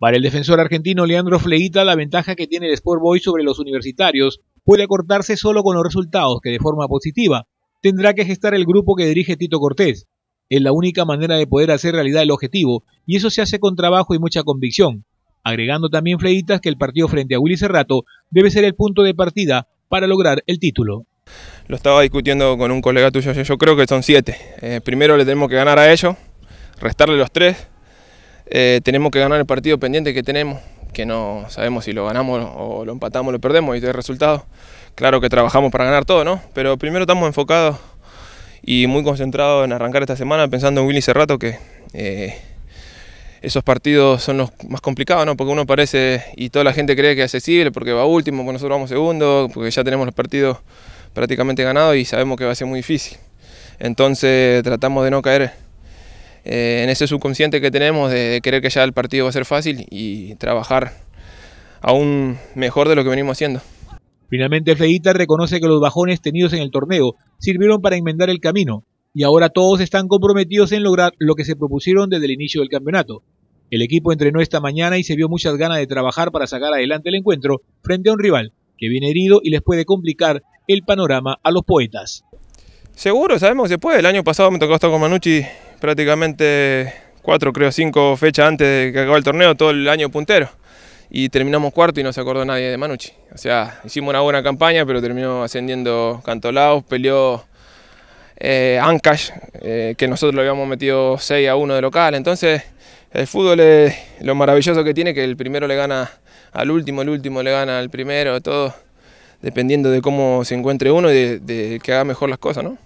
Para el defensor argentino Leandro Fleita, la ventaja que tiene el Sport Boy sobre los universitarios puede acortarse solo con los resultados que de forma positiva tendrá que gestar el grupo que dirige Tito Cortés. Es la única manera de poder hacer realidad el objetivo y eso se hace con trabajo y mucha convicción. Agregando también Fleitas que el partido frente a Willy Serrato debe ser el punto de partida para lograr el título. Lo estaba discutiendo con un colega tuyo, yo creo que son siete. Eh, primero le tenemos que ganar a ellos, restarle los tres, eh, tenemos que ganar el partido pendiente que tenemos, que no sabemos si lo ganamos o lo empatamos o lo perdemos y de resultado. Claro que trabajamos para ganar todo, ¿no? Pero primero estamos enfocados y muy concentrados en arrancar esta semana pensando en Willy Cerrato que... Eh, esos partidos son los más complicados, ¿no? Porque uno parece, y toda la gente cree que es accesible, porque va último, porque nosotros vamos segundo, porque ya tenemos los partidos prácticamente ganados y sabemos que va a ser muy difícil. Entonces tratamos de no caer eh, en ese subconsciente que tenemos de, querer que ya el partido va a ser fácil y trabajar aún mejor de lo que venimos haciendo. Finalmente, Feita reconoce que los bajones tenidos en el torneo sirvieron para enmendar el camino y ahora todos están comprometidos en lograr lo que se propusieron desde el inicio del campeonato. El equipo entrenó esta mañana y se vio muchas ganas de trabajar para sacar adelante el encuentro frente a un rival que viene herido y les puede complicar el panorama a los poetas. Seguro, sabemos que se puede. El año pasado me tocó estar con Manucci prácticamente cuatro, creo cinco fechas antes de que acabó el torneo, todo el año puntero. Y terminamos cuarto y no se acordó nadie de Manucci. O sea, hicimos una buena campaña, pero terminó ascendiendo Cantolaos, peleó eh, Ancash, eh, que nosotros lo habíamos metido 6 a 1 de local. Entonces, el fútbol es lo maravilloso que tiene, que el primero le gana al último, el último le gana al primero, todo dependiendo de cómo se encuentre uno y de que haga mejor las cosas, ¿no?